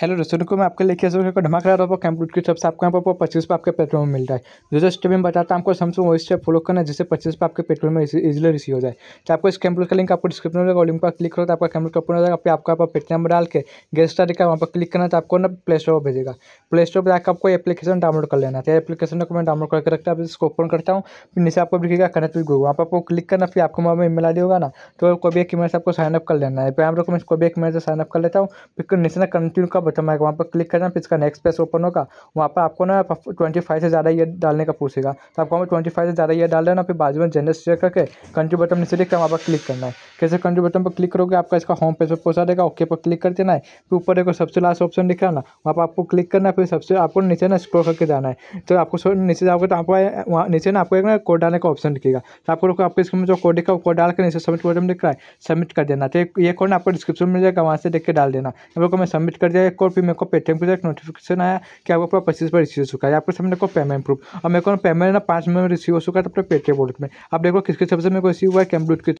hello दोस्तों को मैं आपके लेके सोचा धमाका रहा था कंप्यूटर की तरफ से आपको यहाँ पर पच्चीस पे आपके पेट्रोल में मिल रहा है जो जो स्टेप में बताता हूँ आपको सैमसंग वही स्टेप फॉलो करना जिससे पच्चीस पे आपके पेट्रोल में इजिली रिसीव हो जाए तो आपको इस कंप्यूटर का लिंक आपको डिस्क्रिप्शन में और लिंक पर क्लिक करो तो आपका कंप्यूटर ओपन हो जाएगा फिर आपका आप पेट नंबर डाल के गेस्ट स्टार्ट का वहाँ पर क्लिक करना तो आपको ना प्ले स्टोर पर भेजेगा प्ले स्टोर पर जाकर आपको एप्लीकेशन डाउनलोड कर लेना है एप्लीकेशन तो को मैं डाउनलोड करके रखता हूँ इसको ओपन करता हूँ फिर नीचे आपको लिखेगा कनेक्ट विद गूगल वहाँ पर आपको क्लिक करना फिर आपको वहाँ पर ईमेल आई होगा ना तो कोई भी एक ईमेल से आपको साइनअप कर लेना है फिर आप लोग मैं कोई भी एक मेरे से साइनअप कर लेता हूँ फिर नीचे ना कंटिन्यू का बटन आएगा वहाँ पर क्लिक करना फिर इसका नेक्स्ट पेज ओपन होगा वहाँ पर आपको ना ट्वेंटी फाइव से ज़्यादा ईयर डालने का पूछेगा तो आपको वहाँ पर ट्वेंटी फाइव से ज़्यादा ईयर डाल देना फिर बाजू में जनरल चेक करके कंट्री बटन में सिलेक्ट कर वहाँ पर क्लिक करना है कैसे कंट्री बटन पर क्लिक करोगे आपका इसका होम पेज पर पहुँचा देगा ओके पर क्लिक कर देना है फिर ऊपर देखो सबसे लास्ट ऑप्शन दिख रहा ना वहाँ पर आपको क्लिक करना है फिर सबसे आपको नीचे ना स्क्रोल करके जाना है तो आपको नीचे जाओगे तो आपको वहाँ नीचे ना आपको एक ना कोड डालने का ऑप्शन दिखेगा तो आपको आपको इसमें जो कोड दिखा वो कोड डाल के नीचे सबमिट बटन दिख रहा है सबमिट कर देना तो ये कोड आपको डिस्क्रिप्शन में जाएगा वहाँ से देख के डाल देना मैं सबमिट कर दिया चेक करो फिर मेरे को पेटीएम के एक नोटिफिकेशन आया कि आपको पूरा पच्चीस पर रिसीव हो चुका है आपके सामने को पेमेंट प्रूफ और मेरे को पेमेंट ना पाँच मिनट में रिसीव हो चुका है तो अपने पेटीएम वॉलेट में आप देखो किसके सबसे मेरे को रिसीव हुआ है कैम्ब्रूट के